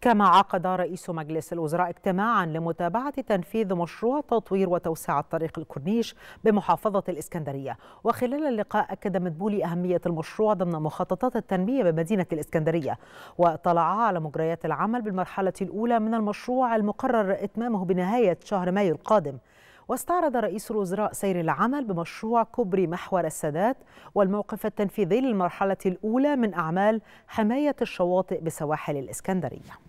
كما عقد رئيس مجلس الوزراء اجتماعا لمتابعة تنفيذ مشروع تطوير وتوسعة طريق الكورنيش بمحافظة الإسكندرية وخلال اللقاء أكد مدبولي أهمية المشروع ضمن مخططات التنمية بمدينة الإسكندرية وطلع على مجريات العمل بالمرحلة الأولى من المشروع المقرر إتمامه بنهاية شهر مايو القادم واستعرض رئيس الوزراء سير العمل بمشروع كوبري محور السادات والموقف التنفيذي للمرحلة الأولى من أعمال حماية الشواطئ بسواحل الإسكندرية